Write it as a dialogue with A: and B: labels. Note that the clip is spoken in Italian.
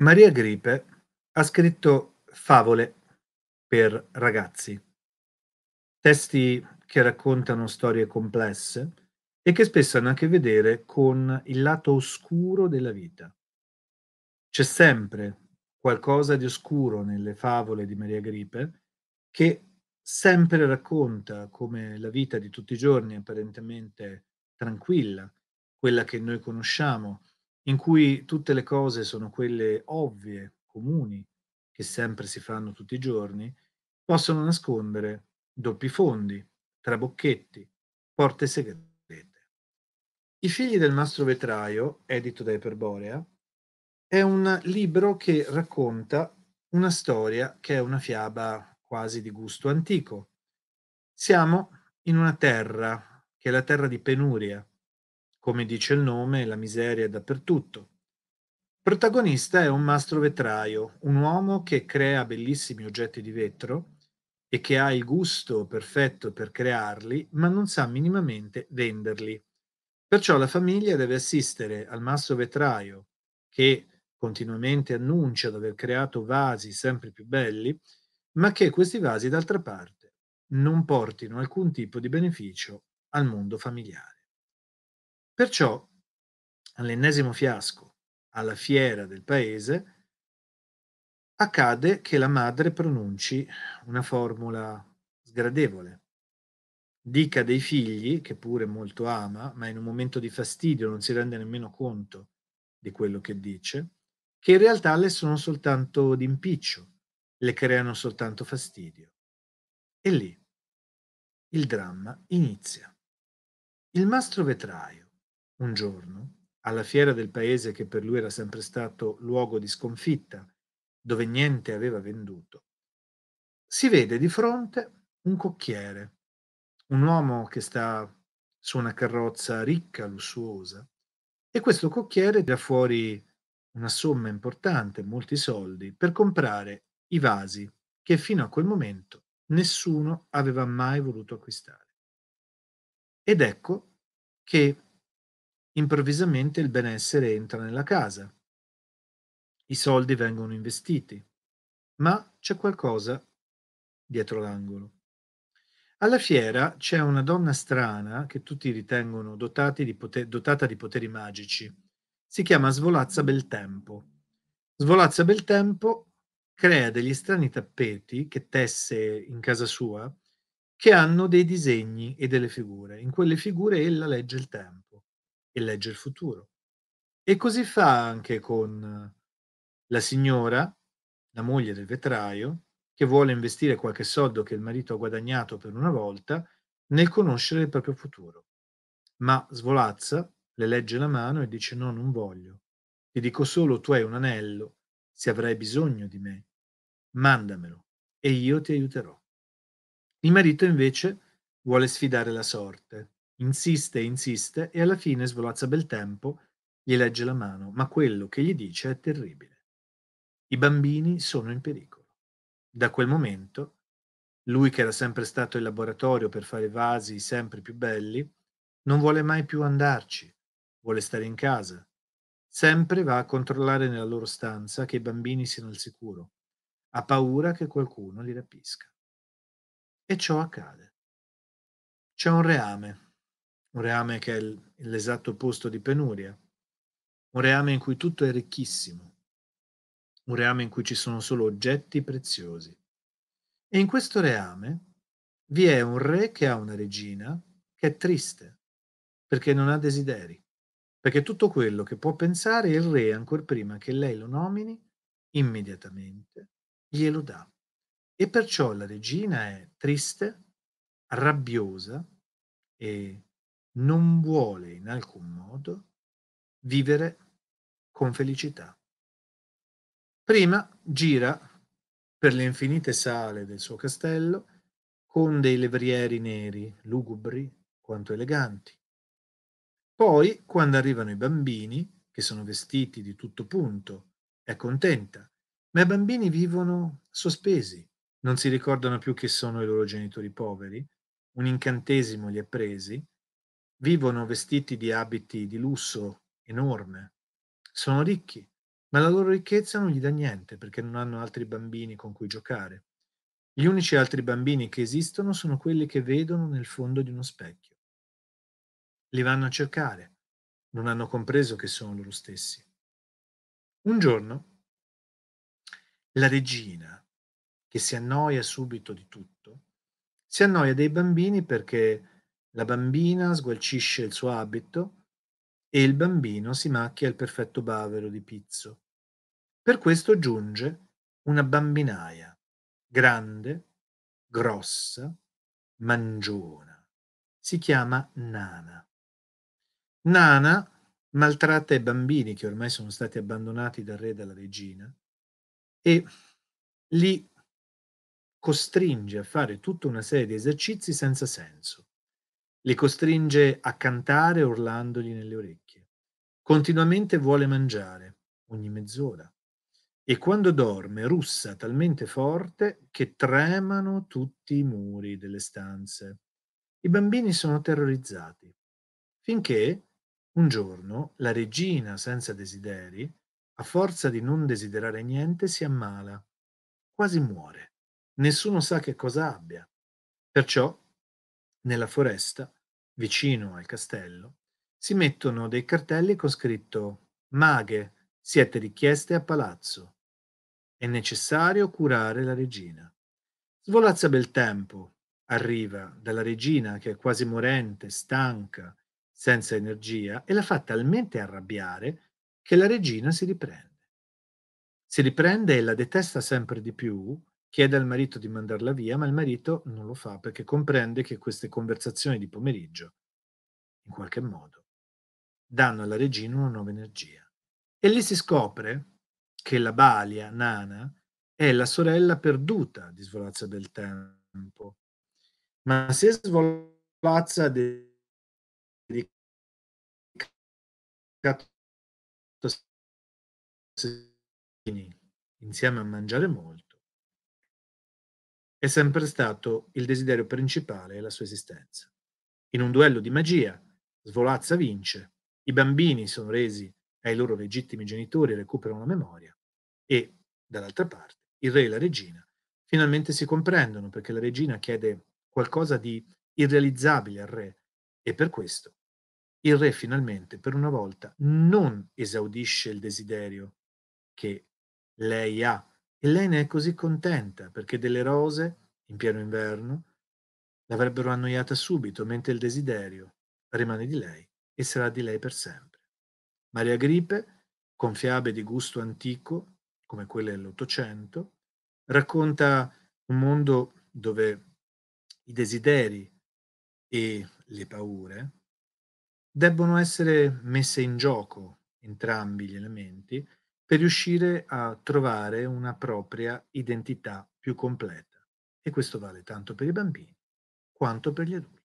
A: Maria Gripe ha scritto favole per ragazzi, testi che raccontano storie complesse e che spesso hanno a che vedere con il lato oscuro della vita. C'è sempre qualcosa di oscuro nelle favole di Maria Gripe che sempre racconta come la vita di tutti i giorni apparentemente tranquilla, quella che noi conosciamo, in cui tutte le cose sono quelle ovvie, comuni, che sempre si fanno tutti i giorni, possono nascondere doppi fondi, trabocchetti, porte segrete. I figli del mastro vetraio, edito da Iperborea, è un libro che racconta una storia che è una fiaba quasi di gusto antico. Siamo in una terra, che è la terra di Penuria, come dice il nome, la miseria è dappertutto. protagonista è un mastro vetraio, un uomo che crea bellissimi oggetti di vetro e che ha il gusto perfetto per crearli, ma non sa minimamente venderli. Perciò la famiglia deve assistere al mastro vetraio che continuamente annuncia di aver creato vasi sempre più belli, ma che questi vasi d'altra parte non portino alcun tipo di beneficio al mondo familiare. Perciò, all'ennesimo fiasco, alla fiera del paese, accade che la madre pronunci una formula sgradevole. Dica dei figli, che pure molto ama, ma in un momento di fastidio non si rende nemmeno conto di quello che dice, che in realtà le sono soltanto d'impiccio, le creano soltanto fastidio. E lì il dramma inizia. Il mastro vetraio, un giorno, alla fiera del paese che per lui era sempre stato luogo di sconfitta, dove niente aveva venduto, si vede di fronte un cocchiere, un uomo che sta su una carrozza ricca, lussuosa, e questo cocchiere tira fuori una somma importante, molti soldi, per comprare i vasi che fino a quel momento nessuno aveva mai voluto acquistare. Ed ecco che improvvisamente il benessere entra nella casa. I soldi vengono investiti, ma c'è qualcosa dietro l'angolo. Alla fiera c'è una donna strana che tutti ritengono di poter, dotata di poteri magici. Si chiama Svolazza Beltempo. Svolazza Beltempo crea degli strani tappeti che tesse in casa sua che hanno dei disegni e delle figure. In quelle figure ella legge il tempo e legge il futuro. E così fa anche con eh, la signora, la moglie del vetraio, che vuole investire qualche soldo che il marito ha guadagnato per una volta nel conoscere il proprio futuro. Ma svolazza, le legge la mano e dice no, non voglio. Ti dico solo tu hai un anello, se avrai bisogno di me, mandamelo e io ti aiuterò. Il marito invece vuole sfidare la sorte Insiste, e insiste e alla fine svolazza bel tempo, gli legge la mano, ma quello che gli dice è terribile. I bambini sono in pericolo. Da quel momento, lui che era sempre stato in laboratorio per fare vasi sempre più belli, non vuole mai più andarci, vuole stare in casa. Sempre va a controllare nella loro stanza che i bambini siano al sicuro. Ha paura che qualcuno li rapisca. E ciò accade. C'è un reame un reame che è l'esatto opposto di penuria, un reame in cui tutto è ricchissimo, un reame in cui ci sono solo oggetti preziosi. E in questo reame vi è un re che ha una regina che è triste, perché non ha desideri, perché tutto quello che può pensare il re, ancora prima che lei lo nomini, immediatamente glielo dà. E perciò la regina è triste, rabbiosa e non vuole in alcun modo vivere con felicità. Prima gira per le infinite sale del suo castello con dei levrieri neri, lugubri quanto eleganti. Poi, quando arrivano i bambini, che sono vestiti di tutto punto, è contenta, ma i bambini vivono sospesi, non si ricordano più chi sono i loro genitori poveri, un incantesimo li ha presi vivono vestiti di abiti di lusso enorme, sono ricchi, ma la loro ricchezza non gli dà niente perché non hanno altri bambini con cui giocare. Gli unici altri bambini che esistono sono quelli che vedono nel fondo di uno specchio. Li vanno a cercare, non hanno compreso che sono loro stessi. Un giorno la regina, che si annoia subito di tutto, si annoia dei bambini perché la bambina sgualcisce il suo abito e il bambino si macchia il perfetto bavero di pizzo. Per questo giunge una bambinaia, grande, grossa, mangiona. Si chiama Nana. Nana maltratta i bambini che ormai sono stati abbandonati dal re e dalla regina e li costringe a fare tutta una serie di esercizi senza senso. Le costringe a cantare urlandogli nelle orecchie. Continuamente vuole mangiare, ogni mezz'ora. E quando dorme russa talmente forte che tremano tutti i muri delle stanze. I bambini sono terrorizzati. Finché, un giorno, la regina senza desideri, a forza di non desiderare niente, si ammala. Quasi muore. Nessuno sa che cosa abbia. Perciò nella foresta, vicino al castello, si mettono dei cartelli con scritto Maghe, siete richieste a palazzo. È necessario curare la regina. Svolazza bel tempo, arriva dalla regina che è quasi morente, stanca, senza energia, e la fa talmente arrabbiare che la regina si riprende. Si riprende e la detesta sempre di più, chiede al marito di mandarla via, ma il marito non lo fa perché comprende che queste conversazioni di pomeriggio, in qualche modo, danno alla regina una nuova energia. E lì si scopre che la Balia, Nana, è la sorella perduta di Svolazza del Tempo. Ma se Svolazza de- dedicato insieme a mangiare molto, è sempre stato il desiderio principale della sua esistenza. In un duello di magia, Svolazza vince, i bambini sono resi ai loro legittimi genitori e recuperano la memoria e, dall'altra parte, il re e la regina finalmente si comprendono perché la regina chiede qualcosa di irrealizzabile al re e per questo il re finalmente, per una volta, non esaudisce il desiderio che lei ha e lei ne è così contenta perché delle rose, in pieno inverno, l'avrebbero annoiata subito, mentre il desiderio rimane di lei e sarà di lei per sempre. Maria Gripe, con fiabe di gusto antico, come quelle dell'Ottocento, racconta un mondo dove i desideri e le paure debbono essere messe in gioco entrambi gli elementi per riuscire a trovare una propria identità più completa. E questo vale tanto per i bambini quanto per gli adulti.